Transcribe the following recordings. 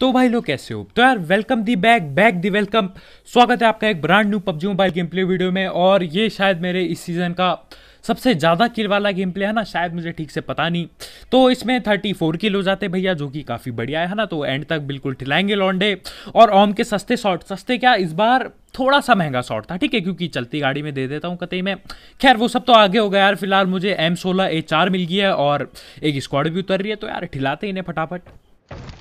तो भाई लोग कैसे हो तो यार welcome the back back the welcome स्वागत है आपका एक brand new PUBG mobile game play video में और ये शायद मेरे इस सीज़न का सबसे ज़्यादा किल वाला गेम प्ले है ना शायद मुझे ठीक से पता नहीं तो इसमें 34 किल हो जाते भैया जो कि काफ़ी बढ़िया है ना तो एंड तक बिल्कुल ठिलाएंगे लॉन्डे और ओम के सस्ते शॉट सस्ते क्या इस बार थोड़ा सा महंगा शॉट था ठीक है क्योंकि चलती गाड़ी में दे देता हूँ कतई में खैर वो सब तो आगे हो गया यार फिलहाल मुझे एम सोलह ए चार मिल गई है और एक स्क्वाड भी उतर रही है तो यार ठिलाते इन्हें फटाफट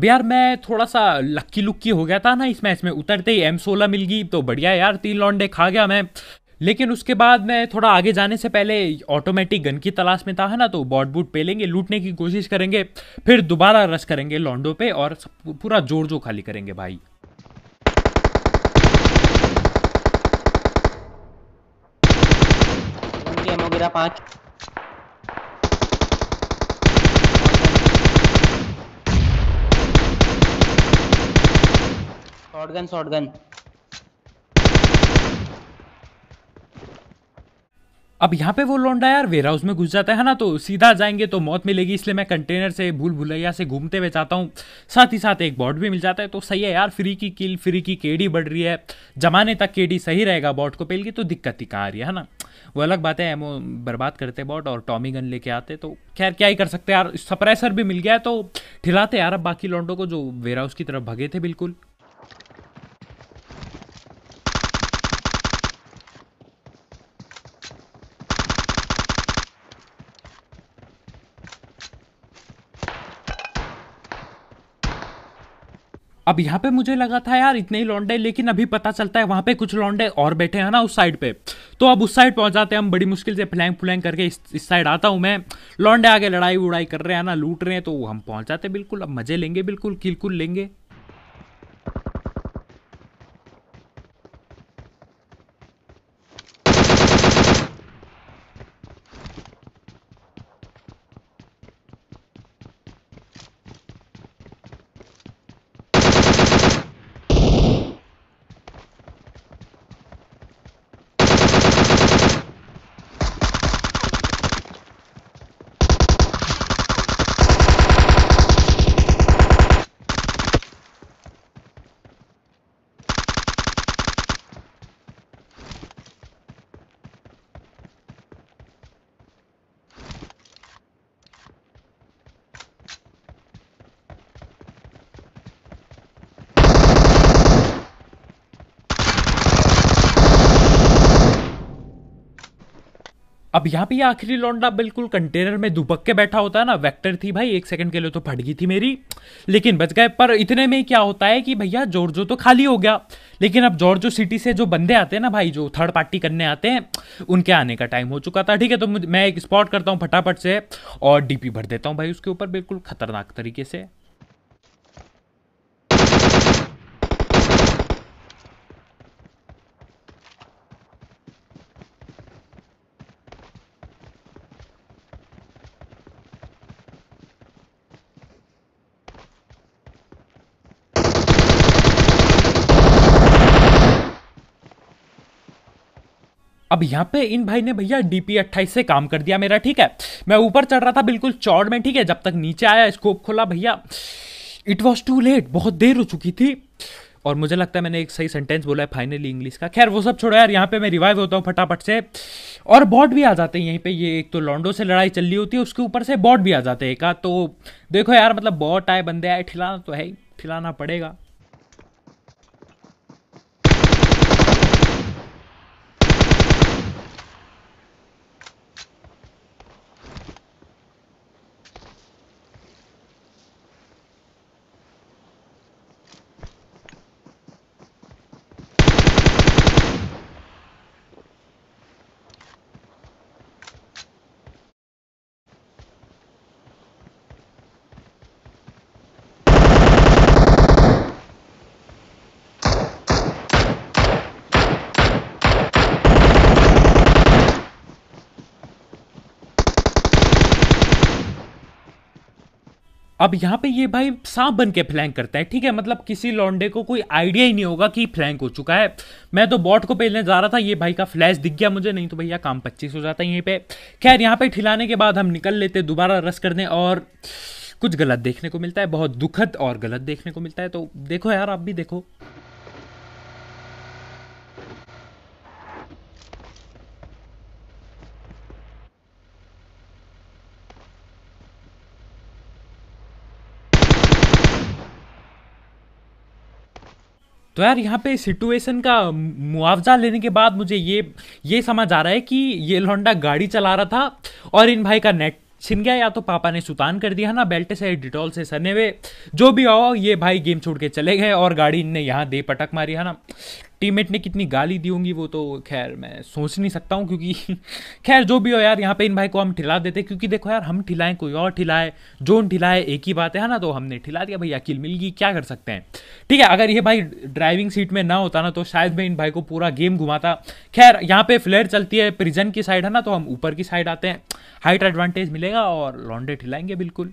अब यार मैं थोड़ा सा लक्की लुक्की हो गया था ना इस मैच में उतरते ही एम सोलह मिल गई तो बढ़िया यार तीन लॉन्डे खा गया मैं लेकिन उसके बाद मैं थोड़ा आगे जाने से पहले ऑटोमेटिक गन की तलाश में था है ना तो बॉट बूट पे लेंगे लूटने की कोशिश करेंगे फिर दोबारा रश करेंगे लॉन्डो पे और पूरा जोर जोर खाली करेंगे भाई पांच शॉटगन शॉटगन अब यहाँ पे वो लौंडा यार वेयर हाउस में घुस जाता है ना तो सीधा जाएंगे तो मौत मिलेगी इसलिए मैं कंटेनर से भूल भुलैया से घूमते हुए जाता हूँ साथ ही साथ एक बॉट भी मिल जाता है तो सही है यार फ्री की किल फ्री की केडी बढ़ रही है जमाने तक केडी सही रहेगा बॉट को पहल की तो दिक्कत ही कहाँ आ रही है ना वो अलग बात है एमओ बर्बाद करते बॉट और टॉमी गन लेके आते तो खैर क्या ही कर सकते यार सप्रेसर भी मिल गया तो ठिलाते यार अब बाकी लौंडों को जो वेयर हाउस की तरफ भगे थे बिल्कुल अब यहाँ पे मुझे लगा था यार इतने ही लौंडे लेकिन अभी पता चलता है वहाँ पे कुछ लौंडे और बैठे हैं ना उस साइड पे तो अब उस साइड पहुँच जाते हैं हम बड़ी मुश्किल से फ्लैंग फ्लैंग करके इस, इस साइड आता हूँ मैं लौंडे आगे लड़ाई उड़ाई कर रहे हैं ना लूट रहे हैं तो हम पहुँच जाते बिल्कुल अब मज़े लेंगे बिल्कुल किलकुल लेंगे अब यहाँ पे आखिरी लौंडा बिल्कुल कंटेनर में दुबक के बैठा होता है ना वेक्टर थी भाई एक सेकंड के लिए तो फट गई थी मेरी लेकिन बच गए पर इतने में क्या होता है कि भैया जॉर्जो तो खाली हो गया लेकिन अब जॉर्जो सिटी से जो बंदे आते हैं ना भाई जो थर्ड पार्टी करने आते हैं उनके आने का टाइम हो चुका था ठीक है तो मैं एक स्पॉट करता हूँ फटाफट से और डी भर देता हूँ भाई उसके ऊपर बिल्कुल खतरनाक तरीके से अब यहाँ पे इन भाई ने भैया डी पी अट्ठाईस से काम कर दिया मेरा ठीक है मैं ऊपर चढ़ रहा था बिल्कुल चौड़ में ठीक है जब तक नीचे आया स्कोप खोला भैया इट वॉज टू लेट बहुत देर हो चुकी थी और मुझे लगता है मैंने एक सही सेंटेंस बोला है फाइनली इंग्लिश का खैर वो सब छोड़ो यार यहाँ पे मैं रिवाइव होता हूँ फटाफट से और बॉट भी आ जाते हैं यहीं पे ये एक तो लॉन्डो से लड़ाई चल रही होती है उसके ऊपर से बॉट भी आ जाते हैं का तो देखो यार मतलब बॉट आए बंदे आए ठिलाना तो है ही ठिलाना पड़ेगा अब यहाँ पे ये भाई सांप बन के फ्लैंक करता है ठीक है मतलब किसी लॉन्डे को कोई आइडिया ही नहीं होगा कि फ्लैंक हो चुका है मैं तो बॉट को पहले जा रहा था ये भाई का फ्लैश दिख गया मुझे नहीं तो भैया काम पच्चीस हो जाता है यहीं पे खैर यहाँ पे ठिलाने के बाद हम निकल लेते दोबारा रस करने और कुछ गलत देखने को मिलता है बहुत दुखद और गलत देखने को मिलता है तो देखो यार आप भी देखो तो यार यहाँ पे सिचुएशन का मुआवजा लेने के बाद मुझे ये ये समझ आ रहा है कि ये लौंडा गाड़ी चला रहा था और इन भाई का नेट छिन गया या तो पापा ने सुतान कर दिया ना बेल्ट से डिटॉल से सने हुए जो भी हो ये भाई गेम छोड़ के चले गए और गाड़ी इनने यहाँ दे पटक मारी है ना टीममेट ने कितनी गाली दी होंगी वो तो खैर मैं सोच नहीं सकता हूँ क्योंकि खैर जो भी हो यार यहाँ पे इन भाई को हम ठिला देते क्योंकि देखो यार हम ठिलाएं कोई और ठिलाए जोन ठिलाए एक ही बात है ना तो हमने ठिला दिया भाई अकील मिल गई क्या कर सकते हैं ठीक है अगर ये भाई ड्राइविंग सीट में ना होता ना तो शायद मैं इन भाई को पूरा गेम घुमाता खैर यहाँ पे फ्लेयर चलती है प्रिजन की साइड है ना तो हम ऊपर की साइड आते हैं हाइट एडवांटेज मिलेगा और लॉन्डे ठिलाएंगे बिल्कुल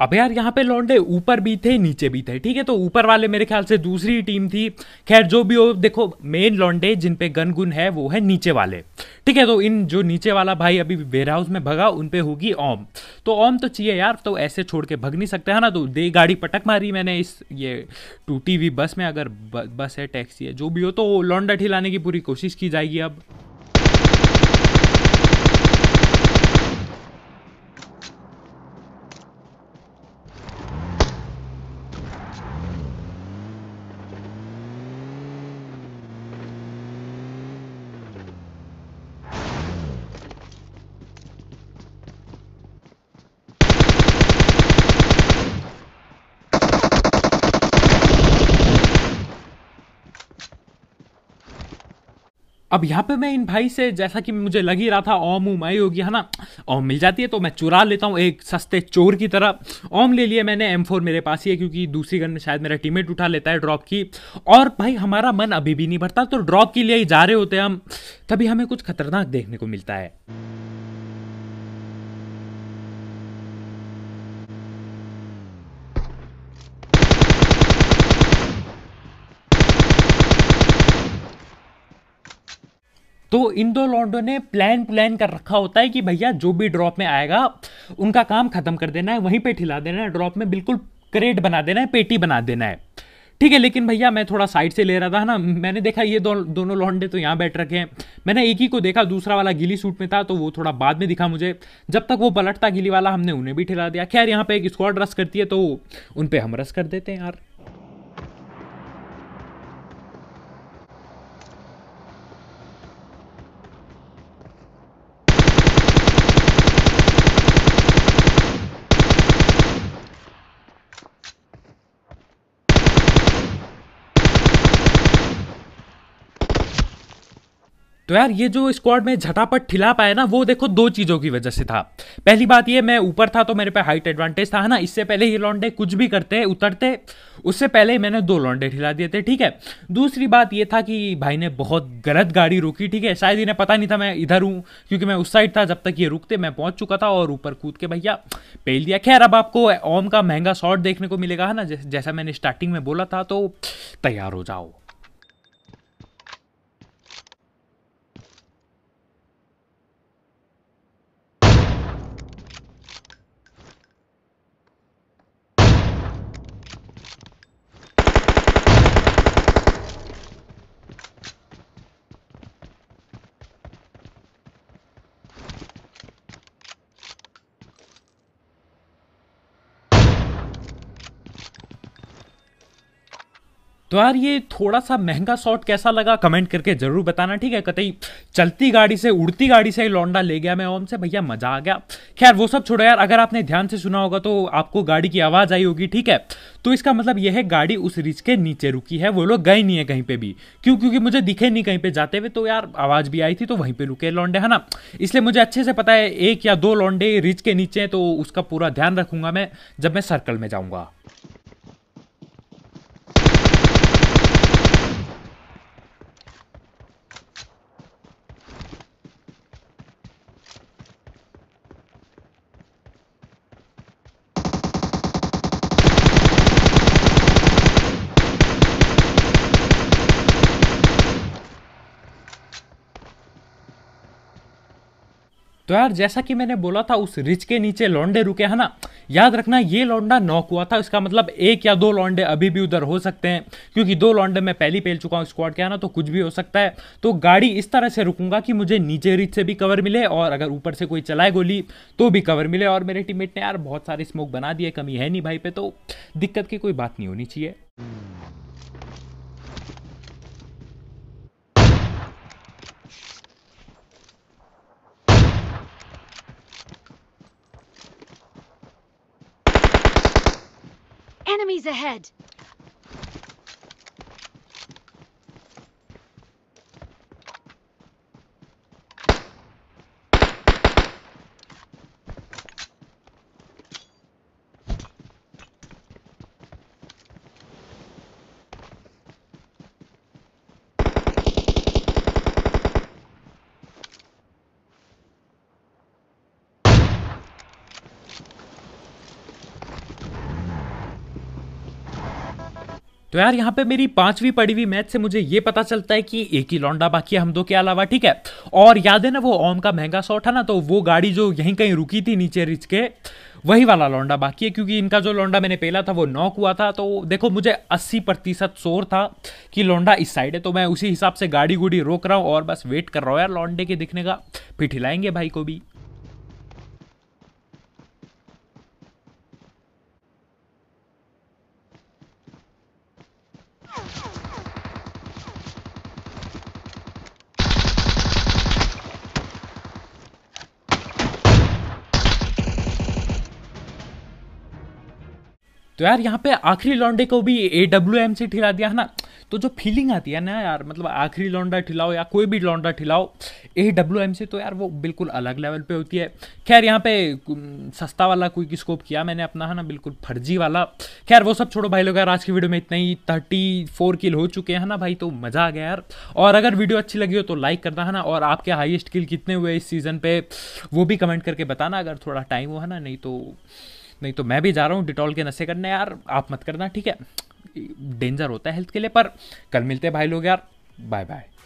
अब यार यहाँ पे लौंडे ऊपर भी थे नीचे भी थे ठीक है तो ऊपर वाले मेरे ख्याल से दूसरी टीम थी खैर जो भी हो देखो मेन लौंडे जिन पे गन गुन है वो है नीचे वाले ठीक है तो इन जो नीचे वाला भाई अभी वेयर हाउस में भगा उन पे होगी ओम तो ओम तो चाहिए यार तो ऐसे छोड़ के भग नहीं सकते है ना तो दे गाड़ी पटक मारी मैंने इस ये टूटी हुई बस में अगर बस है टैक्सी है जो भी हो तो लौंडा ठिलाने की पूरी कोशिश की जाएगी अब अब यहाँ पे मैं इन भाई से जैसा कि मुझे लग ही रहा था ओम उम आई होगी है ना ओम मिल जाती है तो मैं चुरा लेता हूँ एक सस्ते चोर की तरह ओम ले लिए मैंने एम फोर मेरे पास ही है क्योंकि दूसरी गन में शायद मेरा टीमेट उठा लेता है ड्रॉप की और भाई हमारा मन अभी भी नहीं भरता तो ड्रॉप के लिए ही जा रहे होते हैं हम तभी हमें कुछ खतरनाक देखने को मिलता है तो इन दो लॉन्डो ने प्लान प्लान कर रखा होता है कि भैया जो भी ड्रॉप में आएगा उनका काम खत्म कर देना है वहीं पे ठिला देना है ड्रॉप में बिल्कुल करेट बना देना है पेटी बना देना है ठीक है लेकिन भैया मैं थोड़ा साइड से ले रहा था ना मैंने देखा ये दो, दोनों लॉन्डे तो यहाँ बैठ रखे हैं मैंने एक ही को देखा दूसरा वाला गिली सूट में था तो वो थोड़ा बाद में दिखा मुझे जब तक वो पलटता गिली वाला हमने उन्हें भी ठिला दिया खैर यहाँ पे एक स्क्वाड रस करती है तो उन पर हम रस कर देते हैं यार तो यार ये जो स्क्वाड में झटापट ठिला पाया ना वो देखो दो चीज़ों की वजह से था पहली बात ये मैं ऊपर था तो मेरे पे हाइट एडवांटेज था ना इससे पहले ये लॉन्डे कुछ भी करते उतरते उससे पहले ही मैंने दो लॉन्डे ठिला दिए थे ठीक है दूसरी बात ये था कि भाई ने बहुत गलत गाड़ी रुकी ठीक है शायद इन्हें पता नहीं था मैं इधर हूँ क्योंकि मैं उस साइड था जब तक ये रुकते मैं पहुँच चुका था और ऊपर कूद के भैया पेल दिया खैर अब आपको ओम का महंगा शॉट देखने को मिलेगा है ना जैसा मैंने स्टार्टिंग में बोला था तो तैयार हो जाओ तो यार ये थोड़ा सा महंगा शॉट कैसा लगा कमेंट करके ज़रूर बताना ठीक है कतई चलती गाड़ी से उड़ती गाड़ी से लौंडा ले गया मैं ओम से भैया मज़ा आ गया खैर वो सब छोड़ो यार अगर आपने ध्यान से सुना होगा तो आपको गाड़ी की आवाज़ आई होगी ठीक है तो इसका मतलब यह है गाड़ी उस रिज के नीचे रुकी है वो लोग गए नहीं है कहीं पर भी क्यों क्योंकि मुझे दिखे नहीं कहीं पर जाते हुए तो यार आवाज़ भी आई थी तो वहीं पर रुके लौंडे है ना इसलिए मुझे अच्छे से पता है एक या दो लौंडे रिज के नीचे तो उसका पूरा ध्यान रखूंगा मैं जब मैं सर्कल में जाऊँगा तो यार जैसा कि मैंने बोला था उस रिच के नीचे लौंडे रुके है ना याद रखना ये लौंडा नॉक हुआ था इसका मतलब एक या दो लौंडे अभी भी उधर हो सकते हैं क्योंकि दो लौंडे मैं पहली पहल चुका हूँ स्क्वाड के है ना तो कुछ भी हो सकता है तो गाड़ी इस तरह से रुकूंगा कि मुझे नीचे रिच से भी कवर मिले और अगर ऊपर से कोई चलाए गोली तो भी कवर मिले और मेरे टीमेट ने यार बहुत सारे स्मोक बना दिए कमी है नहीं भाई पे तो दिक्कत की कोई बात नहीं होनी चाहिए Enemies ahead! तो यार यहाँ पे मेरी पांचवी पड़ी हुई मैच से मुझे ये पता चलता है कि एक ही लौंडा बाकी है हम दो के अलावा ठीक है और याद है ना वो ओम का महंगा सौ था ना तो वो गाड़ी जो यहीं कहीं रुकी थी नीचे रिच के वही वाला लौंडा बाकी है क्योंकि इनका जो लौंडा मैंने पहला था वो नॉक हुआ था तो देखो मुझे 80 प्रतिशत शोर था कि लौंडा इस साइड है तो मैं उसी हिसाब से गाड़ी गुड़ी रोक रहा हूँ और बस वेट कर रहा हूँ यार लौंडे के दिखने का फिर हिलाएंगे भाई को भी तो यार यहाँ पे आखिरी लौंडे को भी ए डब्ल्यू एम से ठिला दिया है ना तो जो फीलिंग आती है ना यार मतलब आखिरी लौंडा ठिलाओ या कोई भी लौंडा ठिलाओ ए डब्ल्यू एम से तो यार वो बिल्कुल अलग लेवल पे होती है खैर यहाँ पे सस्ता वाला कोई स्कोप किया मैंने अपना है ना बिल्कुल फर्जी वाला खैर वो सब छोड़ो भाई लोग यार आज की वीडियो में इतना ही थर्टी फोर किल हो चुके हैं ना भाई तो मज़ा आ गया यार और अगर वीडियो अच्छी लगी हो तो लाइक करना है ना और आपके हाइएस्ट किल कितने हुए इस सीज़न पर वो भी कमेंट करके बताना अगर थोड़ा टाइम हो है ना नहीं तो नहीं तो मैं भी जा रहा हूँ डिटॉल के नशे करने यार आप मत करना ठीक है डेंजर होता है हेल्थ के लिए पर कल मिलते हैं भाई लोग यार बाय बाय